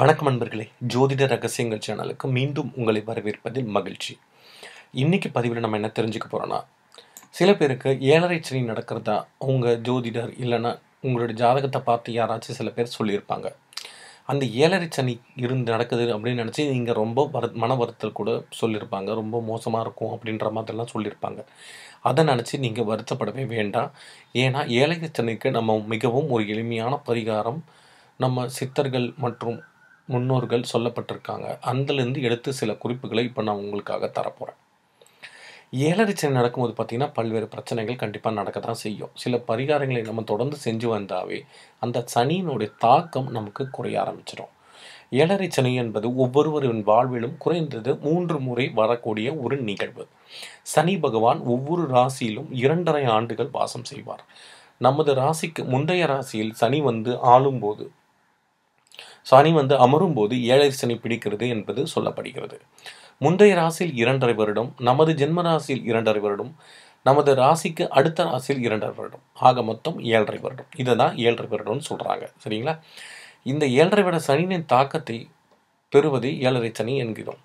வணக்கம் நண்பர்களே ஜோதிட ரகசியங்கள் சேனலுக்கு மீண்டும் உங்களை வரவேற்பதில் மகிழ்ச்சி இன்றைக்கி பதிவில் நம்ம என்ன தெரிஞ்சுக்க போகிறோன்னா சில பேருக்கு ஏழரை சனி நடக்கிறதா உங்கள் ஜோதிடர் இல்லைன்னா உங்களுடைய ஜாதகத்தை பார்த்து யாராச்சும் சில பேர் சொல்லியிருப்பாங்க அந்த ஏழரை சனி இருந்து நடக்குது அப்படின்னு நினச்சி நீங்கள் ரொம்ப வர மன வருத்தல் கூட சொல்லியிருப்பாங்க ரொம்ப மோசமாக இருக்கும் அப்படின்ற மாதிரிலாம் சொல்லியிருப்பாங்க அதை நினச்சி நீங்கள் வருத்தப்படவே வேண்டாம் ஏன்னா ஏழரை சனிக்கு நம்ம மிகவும் ஒரு எளிமையான பரிகாரம் நம்ம சித்தர்கள் மற்றும் முன்னோர்கள் சொல்லப்பட்டிருக்காங்க அந்தலேருந்து எடுத்து சில குறிப்புகளை இப்போ நான் உங்களுக்காக தரப்போகிறேன் ஏழரிச்சனை நடக்கும்போது பார்த்திங்கன்னா பல்வேறு பிரச்சனைகள் கண்டிப்பாக நடக்க தான் செய்யும் சில பரிகாரங்களை நம்ம தொடர்ந்து செஞ்சு வந்தாவே அந்த சனியினுடைய தாக்கம் நமக்கு குறைய ஆரம்பிச்சிடும் ஏழரை சனி என்பது ஒவ்வொருவரின் வாழ்விலும் குறைந்தது மூன்று முறை வரக்கூடிய ஒரு நிகழ்வு சனி பகவான் ஒவ்வொரு ராசியிலும் இரண்டரை ஆண்டுகள் வாசம் செய்வார் நமது ராசிக்கு முந்தைய ராசியில் சனி வந்து ஆளும்போது சனி வந்து அமரும் போது ஏழை சனி பிடிக்கிறது என்பது சொல்லப்படுகிறது முந்தைய ராசியில் இரண்டரை வருடம் நமது ஜென்ம ராசியில் இரண்டரை வருடம் நமது ராசிக்கு அடுத்த ராசியில் இரண்டரை வருடம் ஆக மொத்தம் ஏழரை வருடம் இதை தான் ஏழரை வருடம்னு சொல்கிறாங்க சரிங்களா இந்த ஏழரை வருட சனியின் தாக்கத்தை பெறுவது ஏழரை சனி என்கிறோம்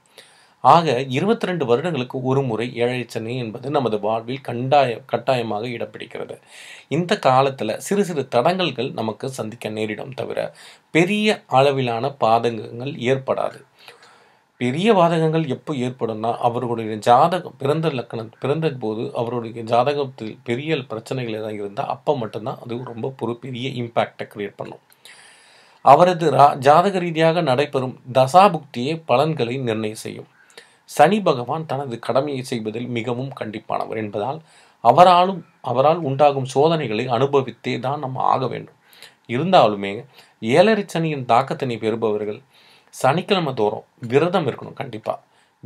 ஆக இருபத்தி ரெண்டு வருடங்களுக்கு ஒரு முறை ஏழை சனி என்பது நமது வாழ்வில் கண்டாய கட்டாயமாக இடப்பிடிக்கிறது இந்த காலத்தில் சிறு சிறு தடங்கல்கள் நமக்கு சந்திக்க நேரிடும் தவிர பெரிய அளவிலான பாதகங்கள் ஏற்படாது பெரிய பாதகங்கள் எப்போ ஏற்படும்னா அவர்களுடைய ஜாதகம் பிறந்த லக்கணம் பிறந்த போது அவருடைய ஜாதகத்தில் பெரிய பிரச்சனைகள் ஏதாவது இருந்தால் அப்போ மட்டும்தான் அது ரொம்ப பொறு பெரிய இம்பேக்டை க்ரியேட் பண்ணும் அவரது ரா ஜாதக ரீதியாக நடைபெறும் தசாபுக்தியே பலன்களை நிர்ணயம் செய்யும் சனி பகவான் தனது கடமையை செய்வதில் மிகவும் கண்டிப்பானவர் என்பதால் அவராலும் அவரால் உண்டாகும் சோதனைகளை அனுபவித்தே தான் நம்ம ஆக வேண்டும் இருந்தாலுமே ஏழரை சனியின் தாக்கத்தினை பெறுபவர்கள் சனிக்கிழமை தோறும் விரதம் இருக்கணும் கண்டிப்பாக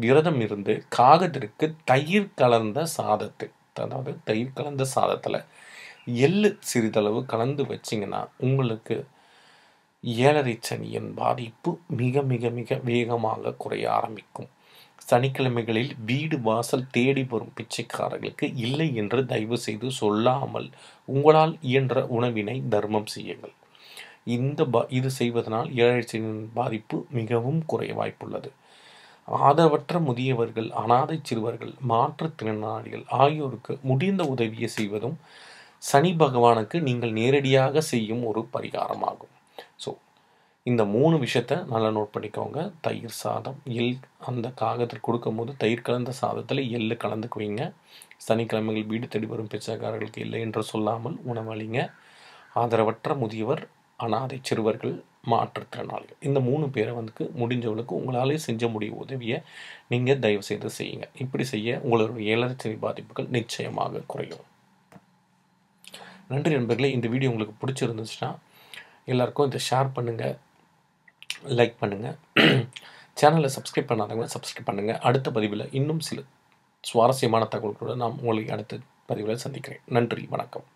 விரதம் இருந்து காகத்திற்கு தயிர் கலந்த சாதத்தை அதாவது தயிர் கலந்த சாதத்தில் எள்ளு சிறிதளவு கலந்து வச்சிங்கன்னா உங்களுக்கு ஏழரை சனியின் பாதிப்பு மிக மிக மிக வேகமாக குறைய ஆரம்பிக்கும் சனிக்கிழமைகளில் வீடு வாசல் தேடி வரும் பிச்சைக்காரர்களுக்கு இல்லை என்று தயவு செய்து சொல்லாமல் உங்களால் இயன்ற உணவினை தர்மம் செய்யுங்கள் இந்த இது செய்வதனால் ஏழைச்சியின் பாதிப்பு மிகவும் குறைய வாய்ப்புள்ளது ஆதரவற்ற முதியவர்கள் அனாதை சிறுவர்கள் மாற்றுத்திறனாளிகள் ஆகியோருக்கு முடிந்த உதவியை செய்வதும் சனி பகவானுக்கு நீங்கள் நேரடியாக செய்யும் ஒரு பரிகாரமாகும் ஸோ இந்த மூணு விஷயத்த நல்லா நோட் பண்ணிக்கோங்க தயிர் சாதம் எல் அந்த காகத்தில் கொடுக்கும்போது தயிர் கலந்த சாதத்தில் எள்ளு கலந்துக்குவீங்க சனிக்கிழமைகள் வீடு தேடி வரும் பிச்சைக்காரர்களுக்கு இல்லை என்று சொல்லாமல் உணவளிங்க ஆதரவற்ற முதியவர் அனாதை சிறுவர்கள் மாற்றுத்திறனாளிகள் இந்த மூணு பேரை வந்து முடிஞ்சவளுக்கு உங்களாலே செஞ்ச முடிய உதவியை நீங்கள் தயவு செய்து செய்யுங்க இப்படி செய்ய உங்களோட ஏழரை பாதிப்புகள் நிச்சயமாக குறையும் நன்றி நண்பர்களே இந்த வீடியோ உங்களுக்கு பிடிச்சிருந்துச்சுன்னா எல்லாருக்கும் இதை ஷேர் பண்ணுங்கள் லைக் பண்ணுங்கள் சேனலில் சப்ஸ்கிரைப் பண்ணாதவங்க சப்ஸ்கிரைப் பண்ணுங்கள் அடுத்த பதிவில் இன்னும் சில சுவாரஸ்யமான தகவல்களோடு நான் உங்களுக்கு அடுத்த பதிவில் சந்திக்கிறேன் நன்றி வணக்கம்